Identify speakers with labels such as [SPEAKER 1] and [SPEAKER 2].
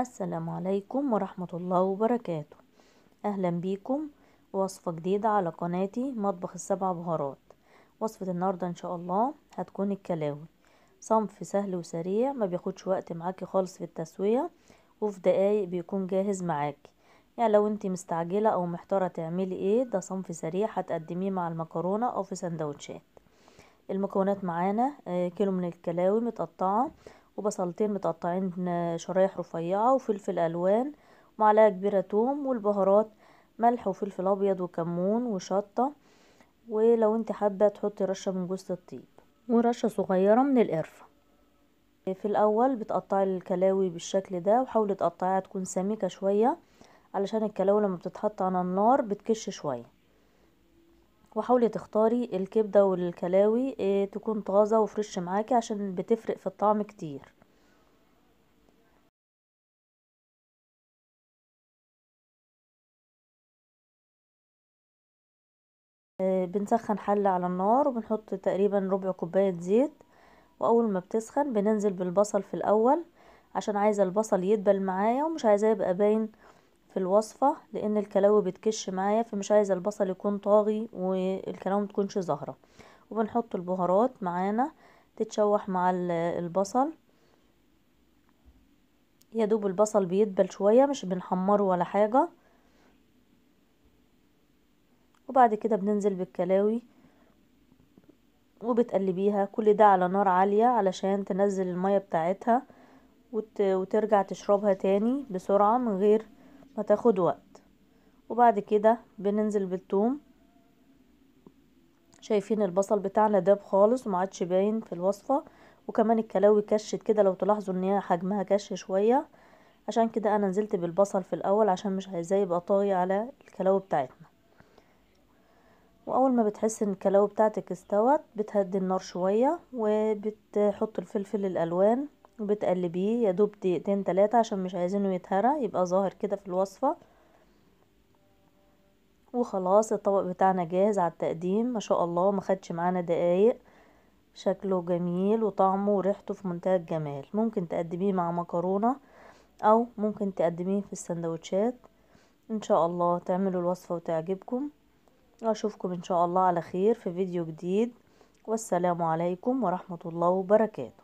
[SPEAKER 1] السلام عليكم ورحمة الله وبركاته أهلا بيكم وصفة جديدة على قناتي مطبخ السبع بهارات وصفة النهاردة إن شاء الله هتكون الكلاوي صنف سهل وسريع ما بياخدش وقت معاكي خالص في التسوية وفي دقايق بيكون جاهز معاكي يعني لو انت مستعجلة أو محتارة تعملي ايه ده صنف سريع هتقدميه مع المكرونة أو في سندوتشات المكونات معانا آه، كيلو من الكلاوي متقطعة وبصلتين متقطعين شرايح رفيعة وفلفل ألوان ومعلقة كبيرة توم والبهارات ملح وفلفل أبيض وكمون وشطة ولو انت حابة تحطي رشة من جوز الطيب ورشة صغيرة من القرفة في الأول بتقطعي الكلاوي بالشكل ده وحاولي تقطعيها تكون سميكة شوية علشان الكلاوي لما بتتحط على النار بتكش شوية وحاولي تختاري الكبدة والكلاوي آه، تكون طازة وفريش معاكي عشان بتفرق في الطعم كتير آه، بنسخن حلة على النار وبنحط تقريبا ربع كوباية زيت واول ما بتسخن بننزل بالبصل في الاول عشان عايزة البصل يدبل معايا ومش عايزاه يبقى باين في الوصفة لان الكلاوي بتكش معايا فمش عايزة البصل يكون طاغي والكلاوي متكونش ظاهرة وبنحط البهارات معانا تتشوح مع البصل يا دوب البصل بيدبل شوية مش بنحمره ولا حاجة وبعد كده بننزل بالكلاوي وبتقلبيها كل ده على نار عالية علشان تنزل المية بتاعتها وترجع تشربها تاني بسرعة من غير هتاخد وقت وبعد كده بننزل بالثوم شايفين البصل بتاعنا داب خالص ومعادش باين في الوصفة وكمان الكلاوي كشت كده لو تلاحظوا ان هي حجمها كش شوية عشان كده انا نزلت بالبصل في الاول عشان مش عايزاه يبقى طاغي على الكلاوي بتاعتنا واول ما بتحس ان الكلاوي بتاعتك استوت بتهدي النار شوية وبتحط الفلفل الالوان وبتقلبيه يدوب دقيقتين تلاتة عشان مش عايزينه يتهرى يبقى ظاهر كده في الوصفة وخلاص الطبق بتاعنا جاهز على التقديم ما شاء الله ما خدش معانا دقايق شكله جميل وطعمه وريحته في منتهى الجمال ممكن تقدميه مع مكرونة او ممكن تقدميه في السندوتشات ان شاء الله تعملوا الوصفة وتعجبكم اشوفكم ان شاء الله على خير في فيديو جديد والسلام عليكم ورحمة الله وبركاته